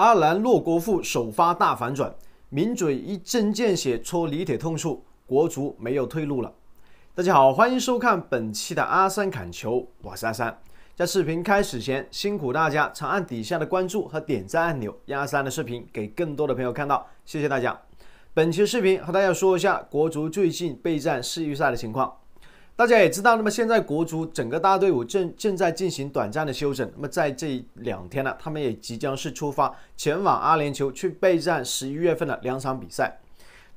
阿兰洛国富首发大反转，抿嘴一针见血戳李铁痛处，国足没有退路了。大家好，欢迎收看本期的阿三砍球，我是阿三。在视频开始前，辛苦大家长按底下的关注和点赞按钮，让阿三的视频给更多的朋友看到，谢谢大家。本期视频和大家说一下国足最近备战世预赛的情况。大家也知道，那么现在国足整个大队伍正正在进行短暂的休整。那么在这两天呢，他们也即将是出发前往阿联酋去备战十一月份的两场比赛。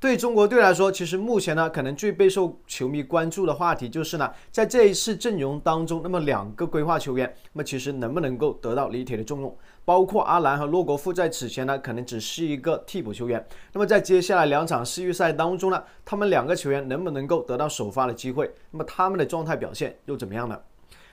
对中国队来说，其实目前呢，可能最备受球迷关注的话题就是呢，在这一次阵容当中，那么两个规划球员，那么其实能不能够得到李铁的重用，包括阿兰和洛国富，在此前呢，可能只是一个替补球员。那么在接下来两场世预赛当中呢，他们两个球员能不能够得到首发的机会？那么他们的状态表现又怎么样呢？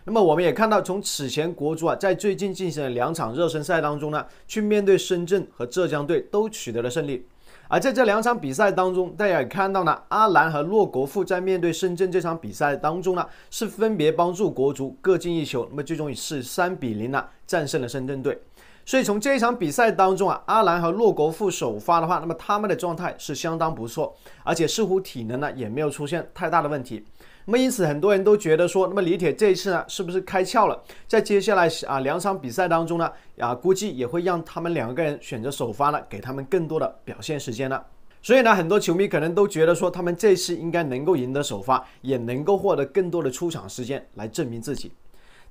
那么我们也看到，从此前国足啊，在最近进行的两场热身赛当中呢，去面对深圳和浙江队都取得了胜利。而在这两场比赛当中，大家也看到呢，阿兰和洛国富在面对深圳这场比赛当中呢，是分别帮助国足各进一球，那么最终是三比零了。战胜了深圳队，所以从这一场比赛当中啊，阿兰和洛国富首发的话，那么他们的状态是相当不错，而且似乎体能呢也没有出现太大的问题。那么因此，很多人都觉得说，那么李铁这一次呢，是不是开窍了？在接下来啊两场比赛当中呢，啊估计也会让他们两个人选择首发呢，给他们更多的表现时间了。所以呢，很多球迷可能都觉得说，他们这次应该能够赢得首发，也能够获得更多的出场时间来证明自己。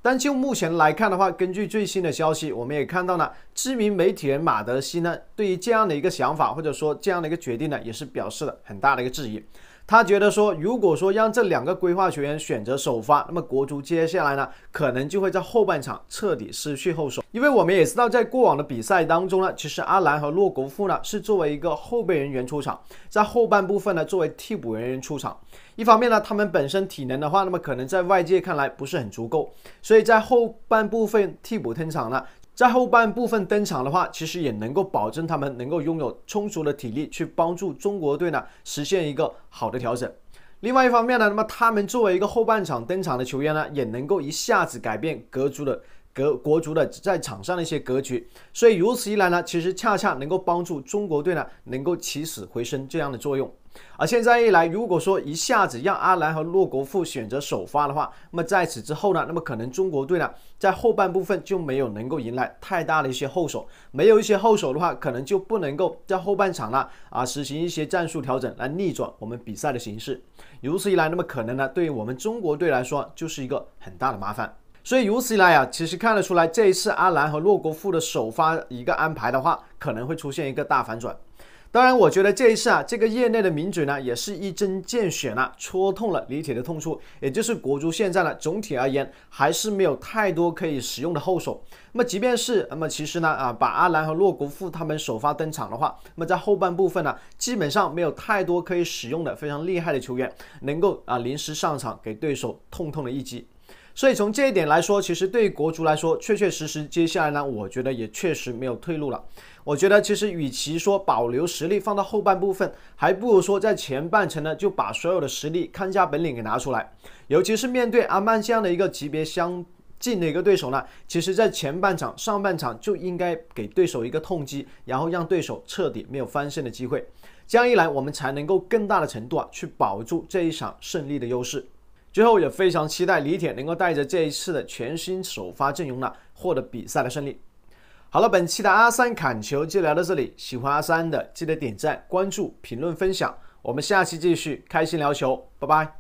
但就目前来看的话，根据最新的消息，我们也看到呢，知名媒体人马德西呢，对于这样的一个想法或者说这样的一个决定呢，也是表示了很大的一个质疑。他觉得说，如果说让这两个规划球员选择首发，那么国足接下来呢，可能就会在后半场彻底失去后手。因为我们也知道，在过往的比赛当中呢，其实阿兰和洛国富呢是作为一个后备人员出场，在后半部分呢作为替补人员出场。一方面呢，他们本身体能的话，那么可能在外界看来不是很足够，所以在后半部分替补登场呢，在后半部分登场的话，其实也能够保证他们能够拥有充足的体力去帮助中国队呢实现一个好的调整。另外一方面呢，那么他们作为一个后半场登场的球员呢，也能够一下子改变格局的。格国足的在场上的一些格局，所以如此一来呢，其实恰恰能够帮助中国队呢能够起死回生这样的作用。而现在一来，如果说一下子让阿兰和洛国富选择首发的话，那么在此之后呢，那么可能中国队呢在后半部分就没有能够迎来太大的一些后手，没有一些后手的话，可能就不能够在后半场呢啊实行一些战术调整来逆转我们比赛的形势。如此一来，那么可能呢对于我们中国队来说就是一个很大的麻烦。所以如此一来啊，其实看得出来，这一次阿兰和洛国富的首发一个安排的话，可能会出现一个大反转。当然，我觉得这一次啊，这个业内的名嘴呢，也是一针见血啊，戳痛了李铁的痛处，也就是国足现在呢，总体而言还是没有太多可以使用的后手。那么即便是，那么其实呢，啊，把阿兰和洛国富他们首发登场的话，那么在后半部分呢，基本上没有太多可以使用的非常厉害的球员能够啊临时上场给对手痛痛的一击。所以从这一点来说，其实对国足来说，确确实实接下来呢，我觉得也确实没有退路了。我觉得其实与其说保留实力放到后半部分，还不如说在前半程呢就把所有的实力、看家本领给拿出来。尤其是面对阿曼这样的一个级别相近的一个对手呢，其实在前半场、上半场就应该给对手一个痛击，然后让对手彻底没有翻身的机会。这样一来，我们才能够更大的程度啊去保住这一场胜利的优势。最后也非常期待李铁能够带着这一次的全新首发阵容呢，获得比赛的胜利。好了，本期的阿三砍球就聊到这里，喜欢阿三的记得点赞、关注、评论、分享，我们下期继续开心聊球，拜拜。